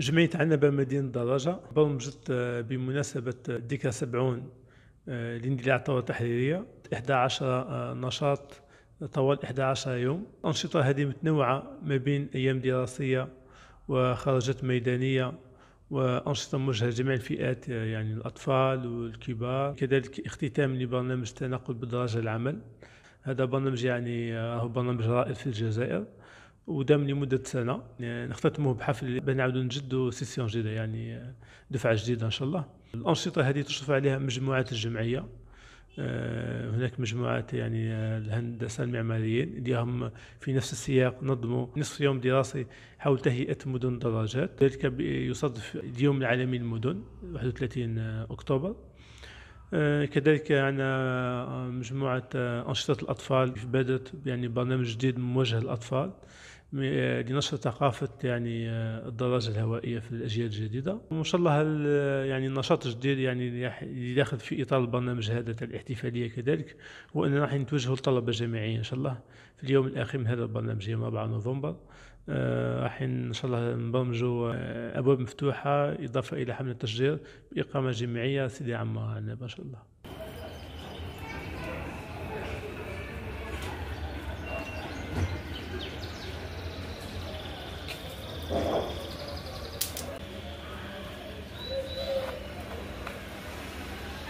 جمعية عنبة مدينة درجة برمجت آه، بمناسبة آه، الذكرى سبعون آه، لاندلاع الثورة التحريرية 11 نشاط طوال 11 يوم الأنشطة هذه متنوعة ما بين أيام دراسية وخرجات ميدانية وأنشطة موجهة لجميع الفئات يعني الأطفال والكبار كذلك اختتام لبرنامج التنقل بالدراجة العمل هذا برنامج يعني هو برنامج رائد في الجزائر ودام لمده سنه يعني نختتموه بحفل بنعاودو نجد سيسيون جديده يعني دفعه جديده ان شاء الله الانشطه هذه تشرف عليها مجموعات الجمعيه آه، هناك مجموعات يعني آه، الهندسه المعماريين اللي هم في نفس السياق نظموا نصف يوم دراسي حول تهيئه مدن الدراجات ذلك يصادف اليوم العالمي للمدن 31 اكتوبر آه، كذلك عندنا آه، مجموعة آه، أنشطة الأطفال بدأت يعني برنامج جديد موجه للأطفال لنشر ثقافة يعني الدراجة الهوائية في الأجيال الجديدة وإن شاء الله يعني النشاط الجديد يعني اللي داخل في إطار البرنامج هذا تاع الاحتفالية كذلك هو أننا راح نتوجهوا للطلبة الجامعية إن شاء الله في اليوم الأخير من هذا البرنامج يوم 4 نوفمبر راح آه، ان شاء الله نبرمجوا آه، ابواب مفتوحه اضافه الى حمله التشجير باقامه جماعيه سيدي عمار ان شاء الله